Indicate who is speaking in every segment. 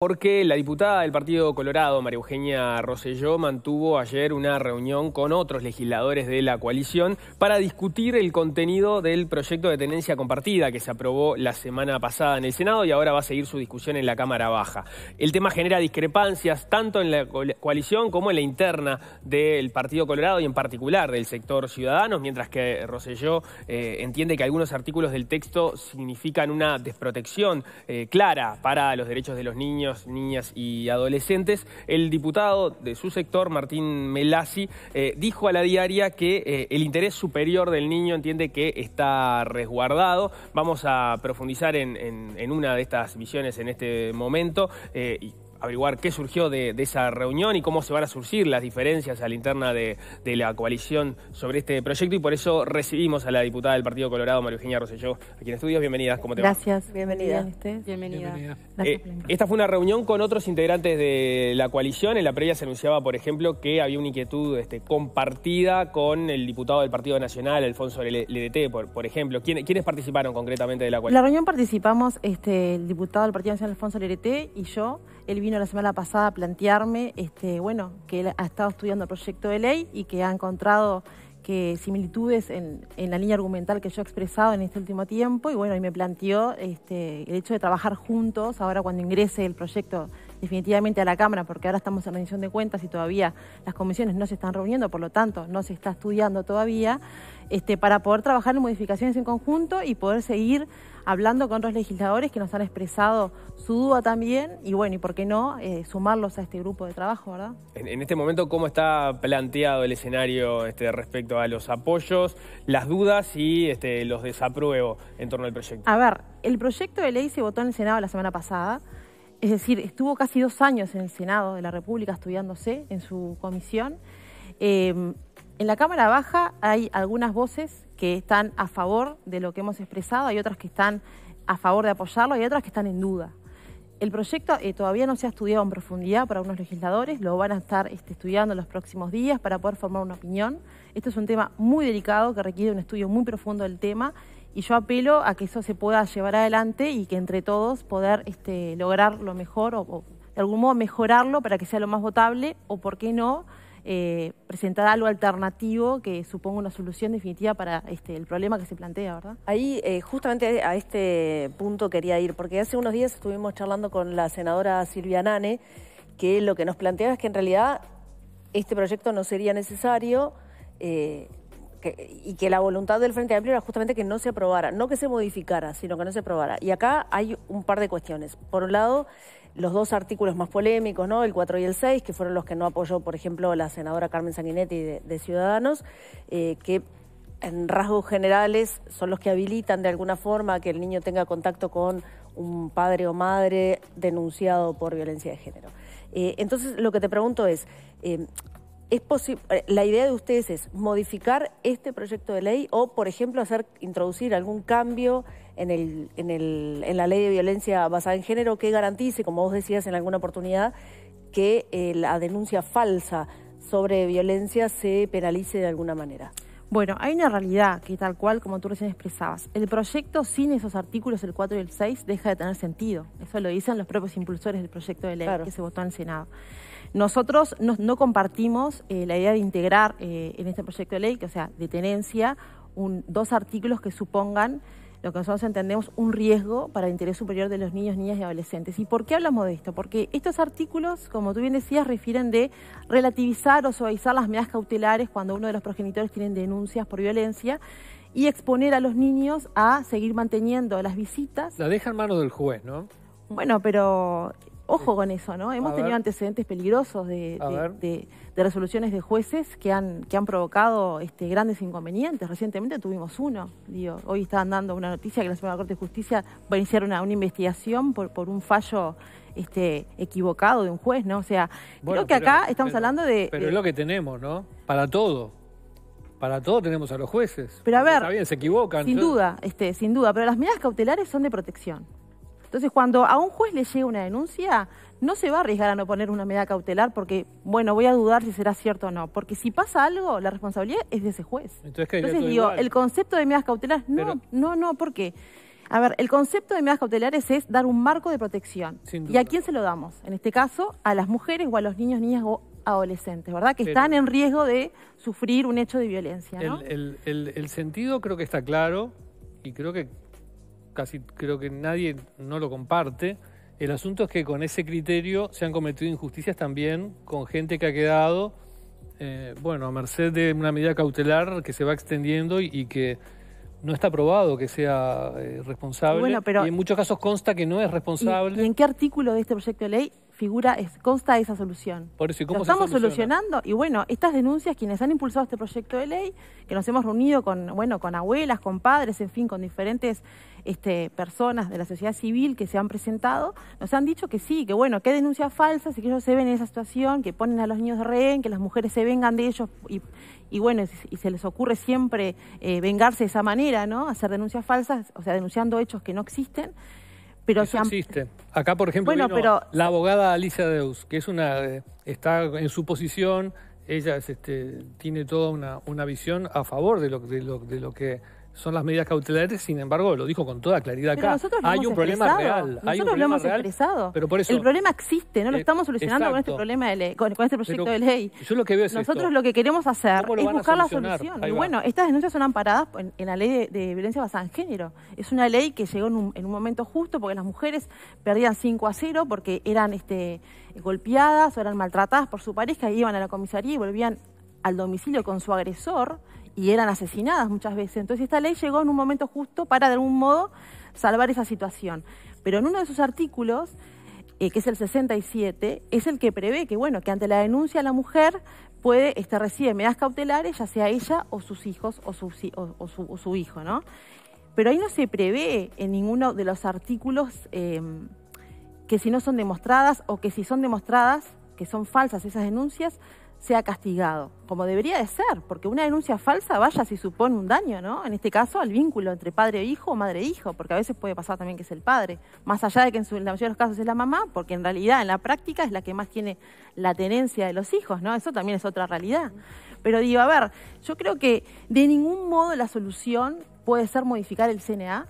Speaker 1: Porque la diputada del Partido Colorado, María Eugenia Rosselló, mantuvo ayer una reunión con otros legisladores de la coalición para discutir el contenido del proyecto de tenencia compartida que se aprobó la semana pasada en el Senado y ahora va a seguir su discusión en la Cámara Baja. El tema genera discrepancias tanto en la coalición como en la interna del Partido Colorado y en particular del sector Ciudadanos, mientras que Rosselló eh, entiende que algunos artículos del texto significan una desprotección eh, clara para los derechos de los niños niñas y adolescentes, el diputado de su sector, Martín Melasi, eh, dijo a la diaria que eh, el interés superior del niño entiende que está resguardado. Vamos a profundizar en, una de estas visiones en este momento eh, y averiguar qué surgió de, esa reunión y cómo se van a surgir las diferencias a la interna de, la coalición sobre este proyecto y por eso recibimos a la diputada del Partido Colorado, María Eugenia Rosselló, aquí en estudios. Bienvenidas, ¿cómo te Gracias,
Speaker 2: bienvenida. Bienvenida. bienvenida.
Speaker 1: Eh, esta fue una reunión con otros integrantes de la coalición. En la previa se anunciaba, por ejemplo, que había una inquietud este, compartida con el diputado del Partido Nacional, Alfonso LDT, por, ejemplo. ¿Quiénes participaron concretamente de la coalición? En la reunión
Speaker 3: participamos este, el diputado del Partido Nacional, Alfonso LDT, y yo, el vino la semana pasada a plantearme, este, bueno, que ha estado estudiando el proyecto de ley y que ha encontrado que similitudes en, la línea argumental que yo he expresado en este último tiempo y bueno, y me planteó este, el hecho de trabajar juntos ahora cuando ingrese el proyecto definitivamente a la Cámara, porque ahora estamos en rendición de cuentas y todavía las comisiones no se están reuniendo, por lo tanto no se está estudiando todavía, este, para poder trabajar en modificaciones en conjunto y poder seguir hablando con otros legisladores que nos han expresado su duda también y bueno, y por qué no eh, sumarlos a este grupo de trabajo, ¿verdad?
Speaker 1: En, este momento, ¿cómo está planteado el escenario este, respecto a los apoyos, las dudas y este, los desapruebos en torno al proyecto?
Speaker 3: A ver, el proyecto de ley se votó en el Senado la semana pasada es decir, estuvo casi dos años en el Senado de la República estudiándose en su comisión. Em, en la Cámara Baja hay algunas voces que están a favor de lo que hemos expresado, hay otras que están a favor de apoyarlo y hay otras que están en duda. El proyecto eh, todavía no se ha estudiado en profundidad por algunos legisladores, lo van a estar este, estudiando en los próximos días para poder formar una opinión. Esto es un tema muy delicado que requiere un estudio muy profundo del tema y yo apelo a que eso se pueda llevar adelante y que entre todos poder este, lograr lo mejor o, de algún modo mejorarlo para que sea lo más votable o, por qué no, eh, presentar algo alternativo que suponga una solución definitiva para este, el problema que se plantea, ¿verdad? Ahí eh,
Speaker 2: justamente a este punto quería ir, porque hace unos días estuvimos charlando con la senadora Silvia Nane, que lo que nos planteaba es que en realidad este proyecto no sería necesario. Eh, y que la voluntad del Frente Amplio era justamente que no se aprobara, no que se modificara, sino que no se aprobara. Y acá hay un par de cuestiones. Por un lado, los dos artículos más polémicos, ¿no? el 4 y el 6, que fueron los que no apoyó, por ejemplo, la senadora Carmen Sanguinetti de, Ciudadanos, eh, que en rasgos generales son los que habilitan de alguna forma que el niño tenga contacto con un padre o madre denunciado por violencia de género. Eh, entonces, lo que te pregunto es, eh, es eh, la idea de ustedes es modificar este proyecto de ley o, por ejemplo, hacer introducir algún cambio en, el, en, el, en la ley de violencia basada en género que garantice, como vos decías en alguna oportunidad, que eh, la denuncia falsa sobre violencia se
Speaker 3: penalice de alguna manera. Bueno, hay una realidad que tal cual, como tú recién expresabas, el proyecto sin esos artículos, el 4 y el 6, deja de tener sentido. Eso lo dicen los propios impulsores del proyecto de ley que se votó en el Senado. Nosotros no, compartimos eh, la idea de integrar eh, en este proyecto de ley, que o sea, de tenencia, un, dos artículos que supongan lo que nosotros entendemos un riesgo para el interés superior de los niños, niñas y adolescentes. ¿Y por qué hablamos de esto? Porque estos artículos, como tú bien decías, refieren de relativizar o suavizar las medidas cautelares cuando uno de los progenitores tiene denuncias por violencia y exponer a los niños a seguir manteniendo las visitas. La
Speaker 4: deja en manos del juez, ¿no?
Speaker 3: Bueno, pero Ojo con eso, ¿no? Hemos tenido antecedentes peligrosos de, resoluciones de jueces que han, que han provocado este, grandes inconvenientes. Recientemente tuvimos uno. Digo, hoy estaban dando una noticia que la Suprema Corte de Justicia va a iniciar una, investigación por, por un fallo este, equivocado de un juez, ¿no? O sea, creo que acá estamos hablando de... Pero es
Speaker 4: lo que tenemos, ¿no? Para todo. Para todo tenemos a los jueces. Pero a ver, Está bien, se equivocan. Sin duda,
Speaker 3: este, sin duda, pero las medidas cautelares son de protección. Entonces, cuando a un juez le llega una denuncia, no se va a arriesgar a no poner una medida cautelar porque, bueno, voy a dudar si será cierto o no. Porque si pasa algo, la responsabilidad es de ese juez. Entonces, digo, el concepto de medidas cautelares, no, no, no, ¿por qué? A ver, el concepto de medidas cautelares es dar un marco de protección. ¿Y a quién se lo damos? En este caso, a las mujeres o a los niños, niñas o adolescentes, ¿verdad? Que están en riesgo de sufrir un hecho de violencia.
Speaker 4: el sentido creo que está claro y creo que casi creo que nadie no lo comparte. El asunto es que con ese criterio se han cometido injusticias también con gente que ha quedado, eh, bueno, a merced de una medida cautelar que se va extendiendo y, que no está probado que sea eh, responsable. pero, en muchos casos consta que no es responsable.
Speaker 3: ¿Y en qué artículo de este proyecto de ley figura, es, consta esa solución.
Speaker 4: Por eso, cómo estamos solucionando
Speaker 3: y bueno, estas denuncias, quienes han impulsado este proyecto de ley, que nos hemos reunido con, bueno, con abuelas, con padres, en fin, con diferentes este, personas de la sociedad civil que se han presentado, nos han dicho que sí, que bueno, que denuncias falsas y que ellos se ven en esa situación, que ponen a los niños de rehén, que las mujeres se vengan de ellos y, bueno, y se les ocurre siempre eh, vengarse de esa manera, ¿no? Hacer denuncias falsas, o sea, denunciando hechos que no existen. Pero Eso
Speaker 4: existe. Acá, por ejemplo, la abogada Alicia Deus, que es una eh, está en su posición, ella este, tiene toda una, una visión a favor de lo, de lo, de lo que son las medidas cautelares, sin embargo, lo dijo con toda claridad acá. hay un problema real. Nosotros lo hemos expresado. Pero el problema
Speaker 3: existe, no lo eh, estamos solucionando con este problema con, este proyecto de ley. Nosotros lo que queremos hacer es buscar la solución. Y bueno, estas denuncias son amparadas en, la ley de, violencia basada en género. Es una ley que llegó en un, momento justo porque las mujeres perdían 5 a 0 porque eran este, golpeadas o eran maltratadas por su pareja y iban a la comisaría y volvían al domicilio con su agresor y eran asesinadas muchas veces. Entonces esta ley llegó en un momento justo para de algún modo salvar esa situación. Pero en uno de sus artículos, eh, que es el 67, es el que prevé que, bueno, que ante la denuncia la mujer puede este, recibir medidas cautelares, ya sea ella o sus hijos o su, su, hijo, ¿no? Pero ahí no se prevé en ninguno de los artículos eh, que si no son demostradas o que si son demostradas, que son falsas esas denuncias, sea castigado, como debería de ser, porque una denuncia falsa vaya si supone un daño, ¿no? En este caso, al vínculo entre padre-hijo e o madre-hijo, e porque a veces puede pasar también que es el padre, más allá de que en, en, la mayoría de los casos es la mamá, porque en realidad, en la práctica, es la que más tiene la tenencia de los hijos, ¿no? Eso también es otra realidad. Pero digo, a ver, yo creo que de ningún modo la solución puede ser modificar el CNA,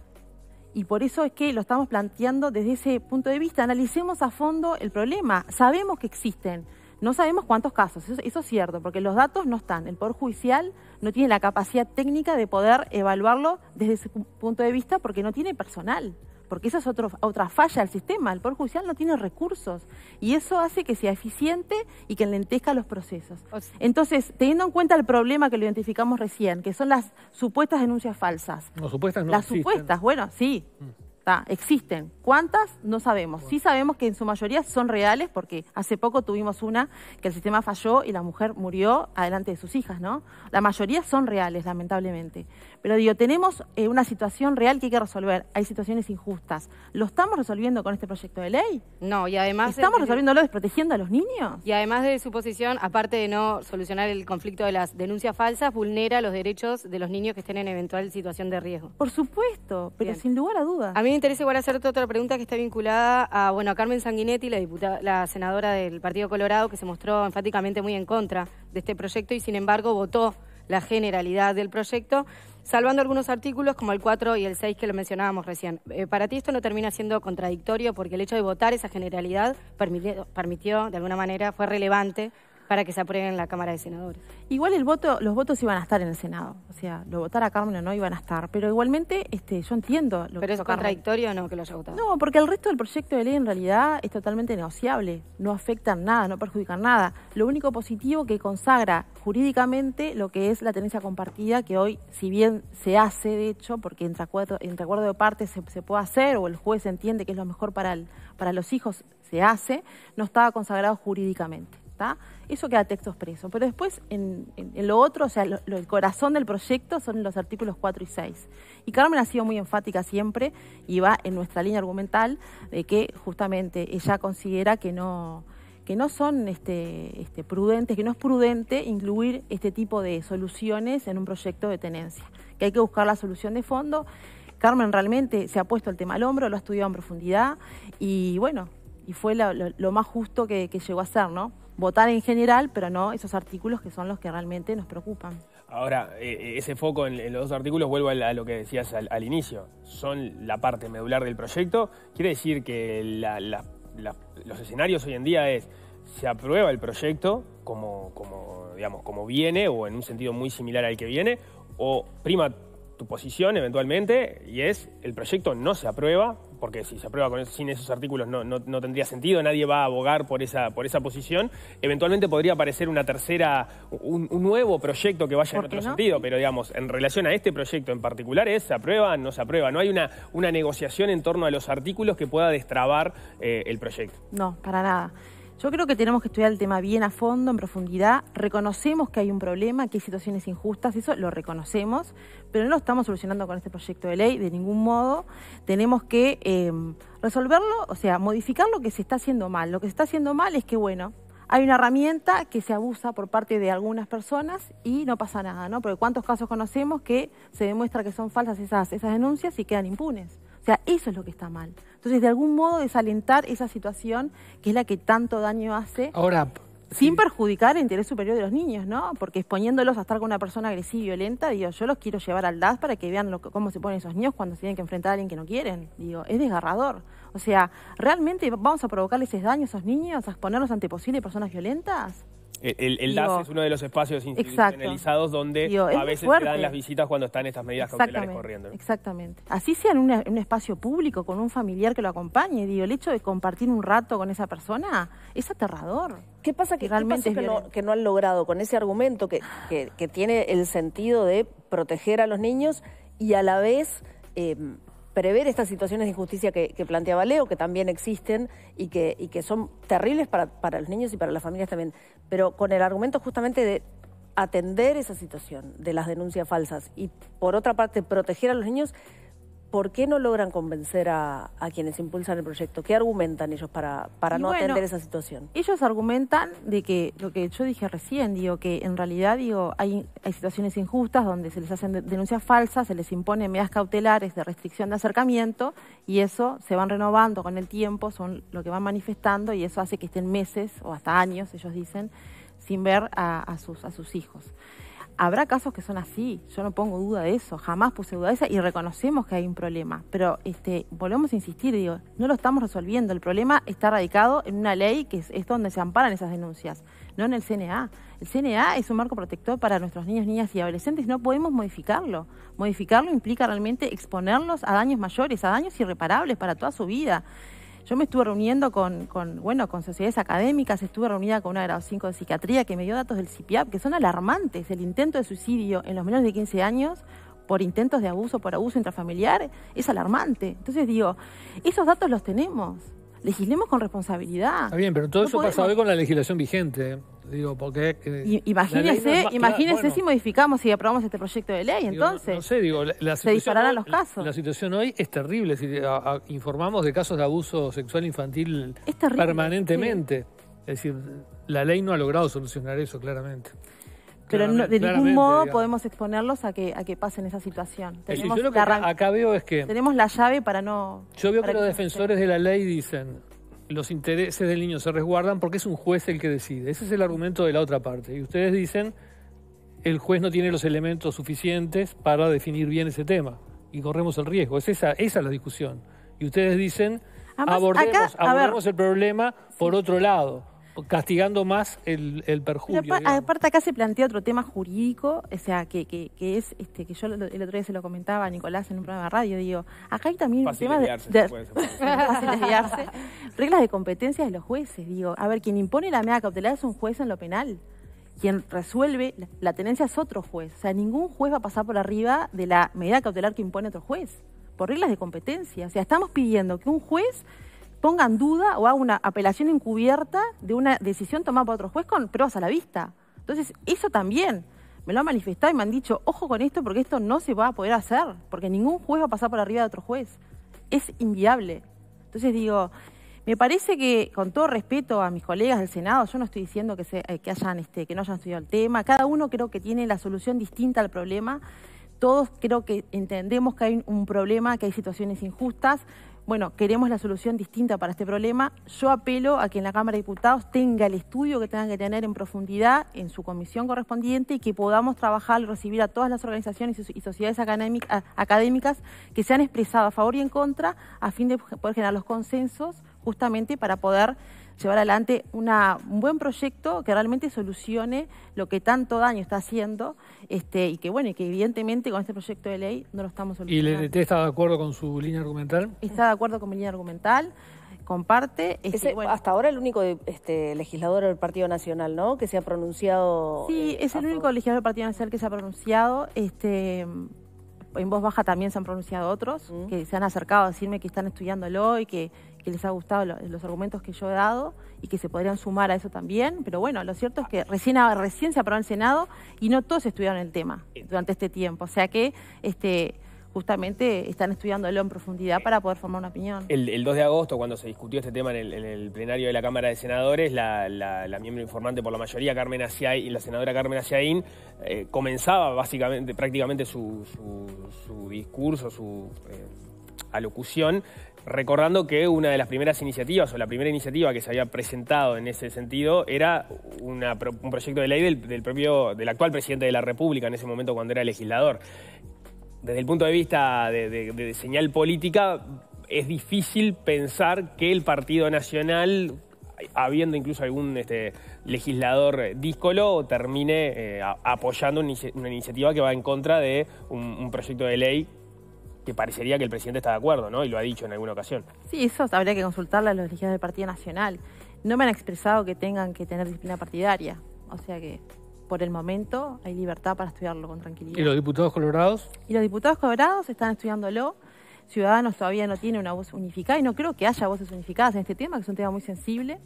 Speaker 3: y por eso es que lo estamos planteando desde ese punto de vista. Analicemos a fondo el problema. Sabemos que existen no sabemos cuántos casos, eso, es cierto, porque los datos no están. El Poder Judicial no tiene la capacidad técnica de poder evaluarlo desde ese punto de vista porque no tiene personal, porque esa es otra otra falla del sistema. El Poder Judicial no tiene recursos y eso hace que sea eficiente y que lentezca los procesos. Entonces, teniendo en cuenta el problema que lo identificamos recién, que son las supuestas denuncias falsas.
Speaker 4: No, supuestas no Las supuestas,
Speaker 3: bueno, sí. Mm existen. ¿Cuántas? No sabemos. Sí sabemos que en su mayoría son reales porque hace poco tuvimos una que el sistema falló y la mujer murió adelante de sus hijas, ¿no? La mayoría son reales, lamentablemente. Pero digo, tenemos eh, una situación real que hay que resolver. Hay situaciones injustas. ¿Lo estamos resolviendo con este proyecto de ley? No, y además... ¿Estamos resolviéndolo desprotegiendo a los niños?
Speaker 2: Y además de su posición, aparte de no solucionar el conflicto de las denuncias falsas, vulnera los derechos de los niños que estén en eventual situación de riesgo.
Speaker 3: Por supuesto, pero sin lugar a dudas. A
Speaker 2: mí interesa igual hacerte otra pregunta que está vinculada a, Carmen Sanguinetti, la, diputada, senadora del Partido Colorado, que se mostró enfáticamente muy en contra de este proyecto y sin embargo votó la generalidad del proyecto, salvando algunos artículos como el 4 y el 6 que lo mencionábamos recién. Eh, para ti esto no termina siendo contradictorio porque el hecho de votar esa generalidad permitió de alguna manera, fue relevante para que se apruebe en la Cámara de Senadores.
Speaker 3: Igual el voto, los votos iban a estar en el Senado, o sea, lo votara Carmen o no iban a estar, pero igualmente este, yo entiendo lo ¿Pero es contradictorio o no que lo haya votado? No, porque el resto del proyecto de ley en realidad es totalmente negociable, no afectan nada, no perjudican nada. Lo único positivo que consagra jurídicamente lo que es la tenencia compartida, que hoy, si bien se hace de hecho, porque entre acuerdo, entre acuerdo de partes se, puede hacer o el juez entiende que es lo mejor para, para los hijos, se hace, no estaba consagrado jurídicamente. Eso queda texto expreso. Pero después, en, lo otro, o sea, el corazón del proyecto son los artículos 4 y 6. Y Carmen ha sido muy enfática siempre y va en nuestra línea argumental de que justamente ella considera que no que no son este, este, prudentes, que no es prudente incluir este tipo de soluciones en un proyecto de tenencia, que hay que buscar la solución de fondo. Carmen realmente se ha puesto el tema al hombro, lo ha estudiado en profundidad y bueno, y fue lo, más justo que, que llegó a ser, ¿no? votar en general, pero no esos artículos que son los que realmente nos
Speaker 4: preocupan.
Speaker 1: Ahora, eh, eh, ese foco en, los dos artículos, vuelvo a, lo que decías al, inicio, son la parte medular del proyecto. Quiere decir que los escenarios hoy en día es, se aprueba el proyecto como, como, digamos, como viene o en un sentido muy similar al que viene, o prima tu posición eventualmente y es el proyecto no se aprueba porque si se aprueba sin esos artículos no, no, no, tendría sentido, nadie va a abogar por esa, por esa posición. Eventualmente podría aparecer una tercera, un, nuevo proyecto que vaya en otro sentido, pero digamos, en relación a este proyecto en particular es, ¿se aprueba? No se aprueba. No hay una, una negociación en torno a los artículos que pueda destrabar eh, el proyecto.
Speaker 3: No, para nada. Yo creo que tenemos que estudiar el tema bien a fondo, en profundidad. Reconocemos que hay un problema, que hay situaciones injustas, eso lo reconocemos, pero no lo estamos solucionando con este proyecto de ley de ningún modo. Tenemos que eh, resolverlo, o sea, modificar lo que se está haciendo mal. Lo que se está haciendo mal es que, bueno, hay una herramienta que se abusa por parte de algunas personas y no pasa nada, ¿no? Porque cuántos casos conocemos que se demuestra que son falsas esas, esas denuncias y quedan impunes. O sea, eso es lo que está mal. Entonces, de algún modo desalentar esa situación que es la que tanto daño hace. Ahora, sin perjudicar el interés superior de los niños, ¿no? Porque exponiéndolos a estar con una persona agresiva y violenta, digo, yo los quiero llevar al DAS para que vean lo cómo se ponen esos niños cuando se tienen que enfrentar a alguien que no quieren. Digo, es desgarrador. O sea, ¿realmente vamos a provocarles ese daño a esos niños, a exponerlos ante posibles personas violentas?
Speaker 1: El, el DAS es uno de los espacios institucionalizados donde a veces se dan las visitas cuando están estas medidas cautelares corriendo.
Speaker 3: Exactamente. Así sea en un, espacio público, con un familiar que lo acompañe. Digo, el hecho de compartir un rato con esa persona es aterrador. ¿Qué pasa que realmente que,
Speaker 2: no, han logrado con ese argumento que, tiene el sentido de proteger a los niños y a la vez... Eh, prever estas situaciones de injusticia que, planteaba Leo, que también existen y que, y que son terribles para, para los niños y para las familias también, pero con el argumento justamente de atender esa situación de las denuncias falsas y por otra parte proteger a los niños ¿por qué no logran convencer a, quienes impulsan el proyecto? ¿Qué argumentan ellos para, para no atender esa situación?
Speaker 3: Ellos argumentan de que lo que yo dije recién, digo, que en realidad digo, hay, situaciones injustas donde se les hacen denuncias falsas, se les imponen medidas cautelares de restricción de acercamiento y eso se van renovando con el tiempo, son lo que van manifestando y eso hace que estén meses o hasta años, ellos dicen, sin ver a sus, a sus hijos. Habrá casos que son así, yo no pongo duda de eso, jamás puse duda de eso y reconocemos que hay un problema, pero este, volvemos a insistir, digo, no lo estamos resolviendo, el problema está radicado en una ley que es, es donde se amparan esas denuncias, no en el CNA. El CNA es un marco protector para nuestros niños, niñas y adolescentes, no podemos modificarlo. Modificarlo implica realmente exponerlos a daños mayores, a daños irreparables para toda su vida. Yo me estuve reuniendo con, bueno, con sociedades académicas, estuve reunida con una grado 5 de psiquiatría que me dio datos del CIPIAP que son alarmantes. El intento de suicidio en los menores de 15 años por intentos de abuso, por abuso intrafamiliar, es alarmante. Entonces digo, esos datos los tenemos. Legislemos con responsabilidad. Está bien,
Speaker 4: pero todo eso pasa hoy con la legislación vigente. Digo, porque... imagínese si
Speaker 3: modificamos y aprobamos este proyecto de ley,
Speaker 4: entonces. se dispararán los casos. La, situación hoy es terrible, si, informamos de casos de abuso sexual infantil permanentemente. Es decir, la ley no ha logrado solucionar eso, claramente. Pero de ningún modo podemos
Speaker 3: exponerlos a que, a que pasen esa situación. Tenemos, que acá, veo es que... Tenemos la llave para no...
Speaker 4: Yo veo que los defensores de la ley dicen, los intereses del niño se resguardan porque es un juez el que decide. Ese es el argumento de la otra parte. Y ustedes dicen, el juez no tiene los elementos suficientes para definir bien ese tema. Y corremos el riesgo. Es esa, esa es la discusión. Y ustedes dicen, abordemos el problema por otro lado castigando más el, perjuicio. aparte
Speaker 3: acá se plantea otro tema jurídico, o sea, que, que, es, este, que yo el otro día se lo comentaba a Nicolás en un programa de radio, digo, acá hay también un tema de, fácil reglas de competencia de los jueces, digo, a ver, quien impone la medida cautelar es un juez en lo penal quien resuelve la tenencia es otro juez. O sea, ningún juez va a pasar por arriba de la medida cautelar que impone otro juez, por reglas de competencia. O sea, estamos pidiendo que un juez pongan duda o hagan una apelación encubierta de una decisión tomada por otro juez con pruebas a la vista. Entonces, eso también me lo han manifestado y me han dicho, ojo con esto porque esto no se va a poder hacer, porque ningún juez va a pasar por arriba de otro juez. Es inviable. Entonces digo, me parece que con todo respeto a mis colegas del Senado, yo no estoy diciendo que, se, que, hayan, este, que no hayan estudiado el tema, cada uno creo que tiene la solución distinta al problema, todos creo que entendemos que hay un problema, que hay situaciones injustas, bueno, queremos la solución distinta para este problema. Yo apelo a que en la Cámara de Diputados tenga el estudio que tengan que tener en profundidad en su comisión correspondiente y que podamos trabajar y recibir a todas las organizaciones y sociedades académicas que se han expresado a favor y en contra a fin de poder generar los consensos justamente para poder llevar adelante una, un buen proyecto que realmente solucione lo que tanto daño está haciendo este, y que bueno, y que evidentemente con este proyecto de ley no lo estamos solucionando. ¿Y
Speaker 4: el está de acuerdo con su línea argumental?
Speaker 3: Está de acuerdo con mi línea argumental comparte. Este, hasta ahora el único
Speaker 2: este, legislador del Partido Nacional, ¿no? Que se ha pronunciado. Sí,
Speaker 4: eh, es el único
Speaker 3: legislador del Partido Nacional que se ha pronunciado. Este, en voz baja también se han pronunciado otros mm. que se han acercado a decirme que están estudiándolo y que les ha gustado los argumentos que yo he dado y que se podrían sumar a eso también. Pero bueno, lo cierto es que recién, recién se aprobó en el Senado y no todos estudiaron el tema durante este tiempo. O sea que este, justamente están estudiándolo en profundidad para poder formar una opinión.
Speaker 1: El, 2 de agosto, cuando se discutió este tema en el, plenario de la Cámara de Senadores, la, miembro informante por la mayoría, Carmen Asiaín, y la senadora Carmen Asiaín, eh, comenzaba básicamente, prácticamente su, discurso, su... Eh, alocución Recordando que una de las primeras iniciativas, o la primera iniciativa que se había presentado en ese sentido, era un proyecto de ley del, propio, del actual presidente de la República, en ese momento cuando era legislador. Desde el punto de vista de, señal política, es difícil pensar que el Partido Nacional habiendo incluso algún este, legislador díscolo, termine eh, apoyando una, iniciativa que va en contra de un proyecto de ley que parecería que el presidente está de acuerdo, ¿no? Y lo ha dicho en alguna ocasión.
Speaker 3: Sí, eso habría que consultarle a los dirigentes del Partido Nacional. No me han expresado que tengan que tener disciplina partidaria. O sea que por el momento hay libertad para estudiarlo con tranquilidad. ¿Y
Speaker 4: los diputados colorados?
Speaker 3: Y los diputados colorados están estudiándolo. Ciudadanos todavía no tiene una voz unificada y no creo que haya voces unificadas en este tema, que es un tema muy sensible.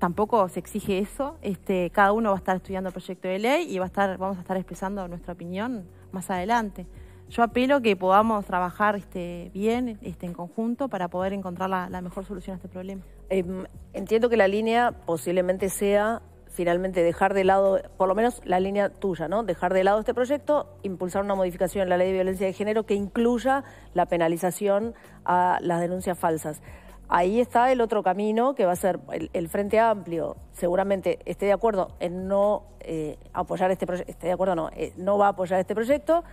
Speaker 3: Tampoco se exige eso. Este, cada uno va a estar estudiando el proyecto de ley y va a estar, vamos a estar expresando nuestra opinión más adelante yo apelo que podamos trabajar este, bien este, en conjunto para poder encontrar la, mejor solución a este problema. Em, entiendo que la línea
Speaker 2: posiblemente sea finalmente dejar de lado, por lo menos la línea tuya, ¿no? Dejar de lado este proyecto, impulsar una modificación en la ley de violencia de género que incluya la penalización a las denuncias falsas. Ahí está el otro camino que va a ser el, Frente Amplio. Seguramente esté de acuerdo en no eh, apoyar este proyecto, esté de acuerdo no, eh, no va a apoyar este proyecto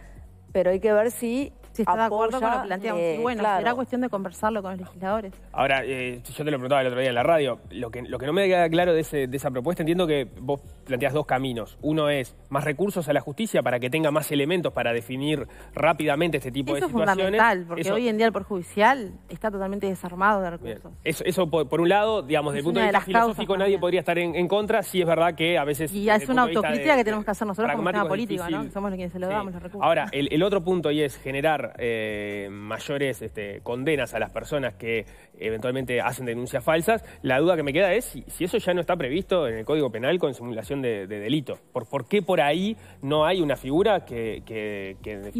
Speaker 2: pero hay que ver si si está de acuerdo con lo planteado. Eh, y bueno, será
Speaker 3: cuestión de conversarlo con los legisladores.
Speaker 1: Ahora, eh, yo te lo preguntaba el otro día en la radio. Lo que, lo que no me queda claro de esa propuesta, entiendo que vos planteas dos caminos. Uno es más recursos a la justicia para que tenga más elementos para definir rápidamente este tipo de situaciones. Eso es fundamental, porque hoy
Speaker 3: en día el judicial está totalmente desarmado de
Speaker 1: recursos. Eso, por, un lado, digamos, desde el punto de vista filosófico nadie podría estar en, contra, si es verdad que a veces... Y es una autocrítica que tenemos que
Speaker 3: hacer nosotros como sistema político, ¿no? Somos los quienes se lo damos los recursos. Ahora,
Speaker 1: el, otro punto y es generar eh, mayores este, condenas a las personas que eventualmente hacen denuncias falsas. La duda que me queda es si eso ya no está previsto en el Código Penal con simulación de, delito. ¿Por, qué por ahí no hay una figura que, que, que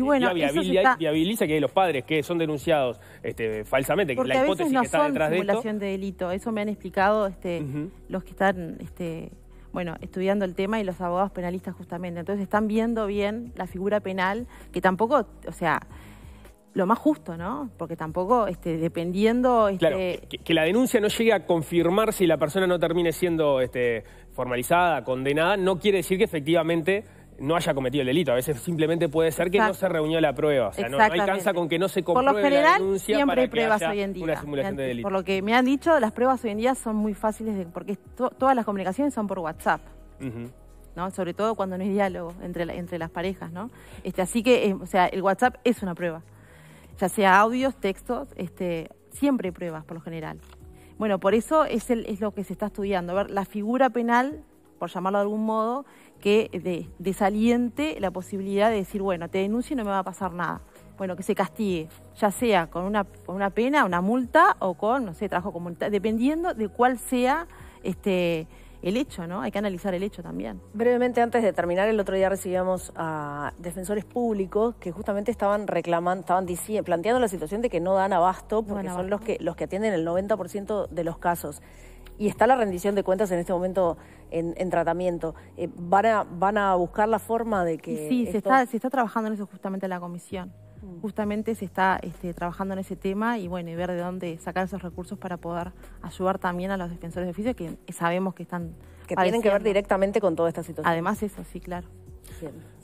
Speaker 1: viabiliza, que los padres que son denunciados este, falsamente, Porque la hipótesis no que está detrás de esto... de
Speaker 3: delito, eso me han explicado este, los que están... Este, bueno, estudiando el tema y los abogados penalistas justamente. Entonces están viendo bien la figura penal, que tampoco, o sea, lo más justo, ¿no? Porque tampoco, este, dependiendo... Este
Speaker 1: que, la denuncia no llegue a confirmar si la persona no termine siendo este, formalizada, condenada, no quiere decir que efectivamente no haya cometido el delito. A veces simplemente puede ser que no se reunió la prueba. O sea, no, alcanza con que no se compruebe Por lo general, siempre hay pruebas hoy en día. Una simulación de delito. Por lo
Speaker 3: que me han dicho, las pruebas hoy en día son muy fáciles de, porque todas las comunicaciones son por WhatsApp. ¿no? Sobre todo cuando no hay diálogo entre, entre las parejas, ¿no? Este, así que, eh, o sea, el WhatsApp es una prueba. Ya sea audios, textos, este, siempre hay pruebas por lo general. Bueno, por eso es, lo que se está estudiando, A ver la figura penal, por llamarlo de algún modo, que desaliente la posibilidad de decir, bueno, te denuncio y no me va a pasar nada. Bueno, que se castigue, ya sea con una, pena, una multa o con, no sé, trabajo multa, dependiendo de cuál sea este, el hecho, ¿no? Hay que analizar el hecho también.
Speaker 2: Brevemente, antes de terminar, el otro día recibíamos a defensores públicos que justamente estaban reclamando, estaban planteando la situación de que no dan abasto porque son los que, los que atienden el 90% de los casos y está la rendición de cuentas en este momento en, tratamiento. Eh, ¿van, a, ¿Van a buscar la forma de que...? sí, se, está, se
Speaker 3: está trabajando en eso justamente la comisión justamente se está este, trabajando en ese tema y bueno, y ver de dónde sacar esos recursos para poder ayudar también a los defensores de oficio que sabemos que están... Que
Speaker 2: tienen
Speaker 1: que ver
Speaker 3: directamente con toda esta situación. Además eso, sí, claro.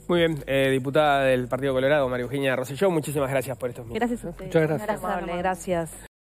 Speaker 1: Muy bien, eh, diputada del Partido Colorado, María Eugenia Rosselló, muchísimas gracias por estos minutos. Gracias
Speaker 2: a Muchas gracias. gracias.